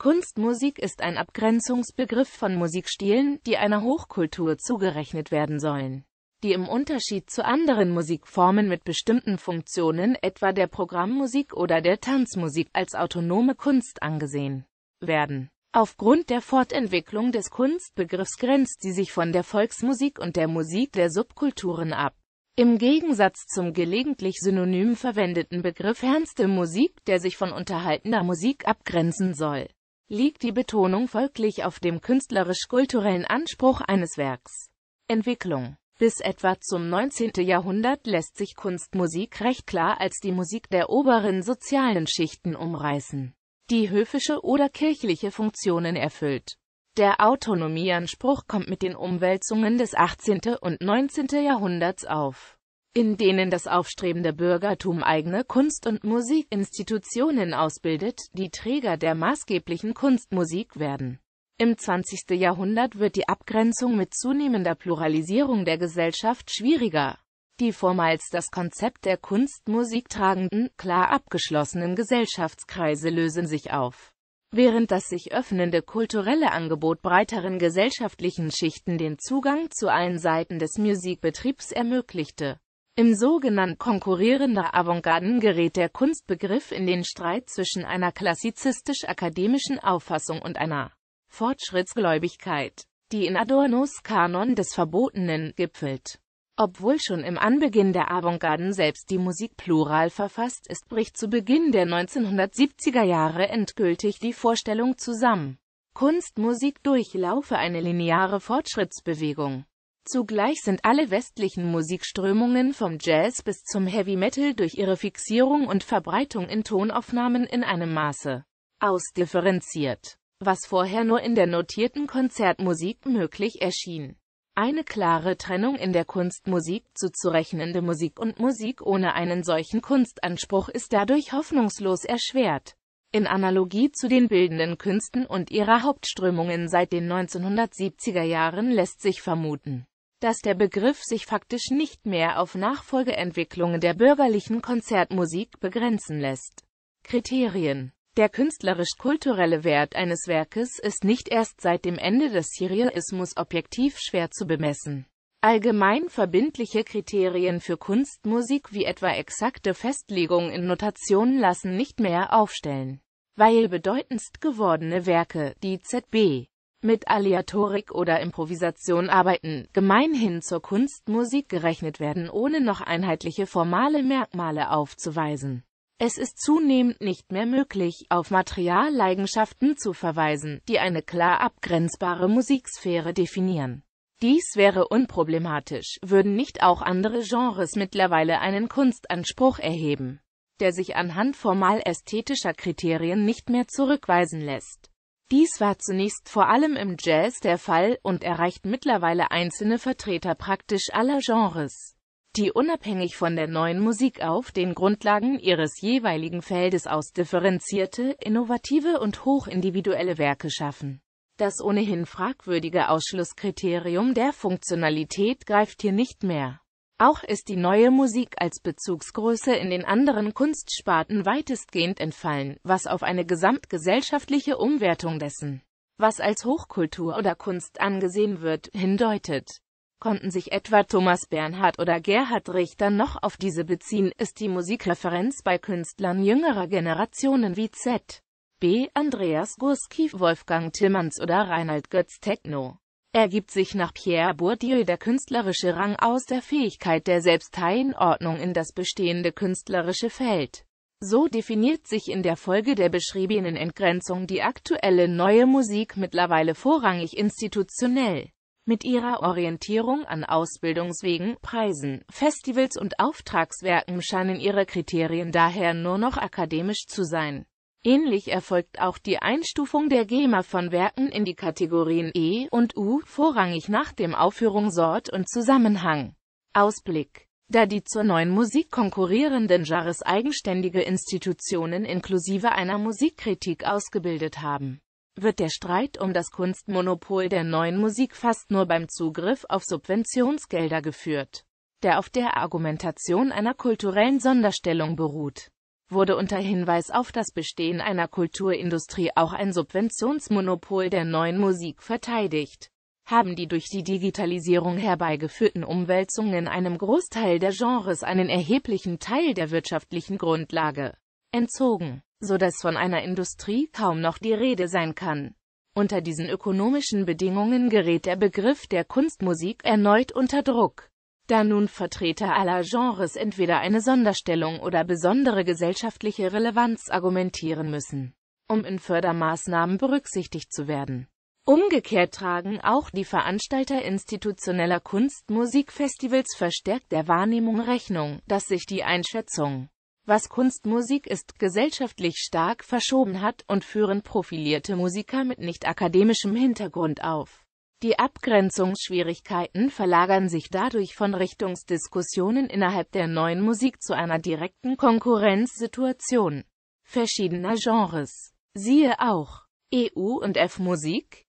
Kunstmusik ist ein Abgrenzungsbegriff von Musikstilen, die einer Hochkultur zugerechnet werden sollen die im Unterschied zu anderen Musikformen mit bestimmten Funktionen, etwa der Programmmusik oder der Tanzmusik, als autonome Kunst angesehen werden. Aufgrund der Fortentwicklung des Kunstbegriffs grenzt sie sich von der Volksmusik und der Musik der Subkulturen ab. Im Gegensatz zum gelegentlich synonym verwendeten Begriff ernste Musik, der sich von unterhaltender Musik abgrenzen soll liegt die Betonung folglich auf dem künstlerisch-kulturellen Anspruch eines Werks. Entwicklung Bis etwa zum 19. Jahrhundert lässt sich Kunstmusik recht klar als die Musik der oberen sozialen Schichten umreißen, die höfische oder kirchliche Funktionen erfüllt. Der Autonomieanspruch kommt mit den Umwälzungen des 18. und 19. Jahrhunderts auf in denen das aufstrebende Bürgertum eigene Kunst- und Musikinstitutionen ausbildet, die Träger der maßgeblichen Kunstmusik werden. Im 20. Jahrhundert wird die Abgrenzung mit zunehmender Pluralisierung der Gesellschaft schwieriger. Die vormals das Konzept der Kunstmusik tragenden, klar abgeschlossenen Gesellschaftskreise lösen sich auf. Während das sich öffnende kulturelle Angebot breiteren gesellschaftlichen Schichten den Zugang zu allen Seiten des Musikbetriebs ermöglichte im sogenannten konkurrierender Avantgarden gerät der Kunstbegriff in den Streit zwischen einer klassizistisch-akademischen Auffassung und einer Fortschrittsgläubigkeit, die in Adornos Kanon des Verbotenen gipfelt. Obwohl schon im Anbeginn der Avantgarden selbst die Musik plural verfasst ist, bricht zu Beginn der 1970er Jahre endgültig die Vorstellung zusammen. Kunstmusik durchlaufe eine lineare Fortschrittsbewegung. Zugleich sind alle westlichen Musikströmungen vom Jazz bis zum Heavy Metal durch ihre Fixierung und Verbreitung in Tonaufnahmen in einem Maße ausdifferenziert, was vorher nur in der notierten Konzertmusik möglich erschien. Eine klare Trennung in der Kunstmusik zuzurechnende Musik und Musik ohne einen solchen Kunstanspruch ist dadurch hoffnungslos erschwert. In Analogie zu den bildenden Künsten und ihrer Hauptströmungen seit den 1970er Jahren lässt sich vermuten dass der Begriff sich faktisch nicht mehr auf Nachfolgeentwicklungen der bürgerlichen Konzertmusik begrenzen lässt. Kriterien der künstlerisch-kulturelle Wert eines Werkes ist nicht erst seit dem Ende des Serialismus objektiv schwer zu bemessen. Allgemein verbindliche Kriterien für Kunstmusik wie etwa exakte Festlegungen in Notationen lassen nicht mehr aufstellen, weil bedeutendst gewordene Werke, die ZB, mit Aleatorik oder Improvisation arbeiten, gemeinhin zur Kunstmusik gerechnet werden, ohne noch einheitliche formale Merkmale aufzuweisen. Es ist zunehmend nicht mehr möglich, auf Materialeigenschaften zu verweisen, die eine klar abgrenzbare Musiksphäre definieren. Dies wäre unproblematisch, würden nicht auch andere Genres mittlerweile einen Kunstanspruch erheben, der sich anhand formal ästhetischer Kriterien nicht mehr zurückweisen lässt. Dies war zunächst vor allem im Jazz der Fall und erreicht mittlerweile einzelne Vertreter praktisch aller Genres, die unabhängig von der neuen Musik auf den Grundlagen ihres jeweiligen Feldes aus differenzierte, innovative und hochindividuelle Werke schaffen. Das ohnehin fragwürdige Ausschlusskriterium der Funktionalität greift hier nicht mehr. Auch ist die neue Musik als Bezugsgröße in den anderen Kunstsparten weitestgehend entfallen, was auf eine gesamtgesellschaftliche Umwertung dessen, was als Hochkultur oder Kunst angesehen wird, hindeutet. Konnten sich etwa Thomas Bernhard oder Gerhard Richter noch auf diese beziehen, ist die Musikreferenz bei Künstlern jüngerer Generationen wie Z. B. Andreas Gurski, Wolfgang Tillmanns oder Reinhard Götz Techno ergibt sich nach Pierre Bourdieu der künstlerische Rang aus der Fähigkeit der Selbsteinordnung in das bestehende künstlerische Feld. So definiert sich in der Folge der beschriebenen Entgrenzung die aktuelle neue Musik mittlerweile vorrangig institutionell. Mit ihrer Orientierung an Ausbildungswegen, Preisen, Festivals und Auftragswerken scheinen ihre Kriterien daher nur noch akademisch zu sein. Ähnlich erfolgt auch die Einstufung der GEMA von Werken in die Kategorien E und U, vorrangig nach dem Aufführung Sort und Zusammenhang. Ausblick da die zur neuen Musik konkurrierenden Genres eigenständige Institutionen inklusive einer Musikkritik ausgebildet haben, wird der Streit um das Kunstmonopol der neuen Musik fast nur beim Zugriff auf Subventionsgelder geführt, der auf der Argumentation einer kulturellen Sonderstellung beruht wurde unter Hinweis auf das Bestehen einer Kulturindustrie auch ein Subventionsmonopol der neuen Musik verteidigt. Haben die durch die Digitalisierung herbeigeführten Umwälzungen einem Großteil der Genres einen erheblichen Teil der wirtschaftlichen Grundlage entzogen, so dass von einer Industrie kaum noch die Rede sein kann. Unter diesen ökonomischen Bedingungen gerät der Begriff der Kunstmusik erneut unter Druck da nun Vertreter aller Genres entweder eine Sonderstellung oder besondere gesellschaftliche Relevanz argumentieren müssen, um in Fördermaßnahmen berücksichtigt zu werden. Umgekehrt tragen auch die Veranstalter institutioneller Kunstmusikfestivals verstärkt der Wahrnehmung Rechnung, dass sich die Einschätzung, was Kunstmusik ist, gesellschaftlich stark verschoben hat und führen profilierte Musiker mit nicht akademischem Hintergrund auf. Die Abgrenzungsschwierigkeiten verlagern sich dadurch von Richtungsdiskussionen innerhalb der neuen Musik zu einer direkten Konkurrenzsituation verschiedener Genres. Siehe auch EU und F-Musik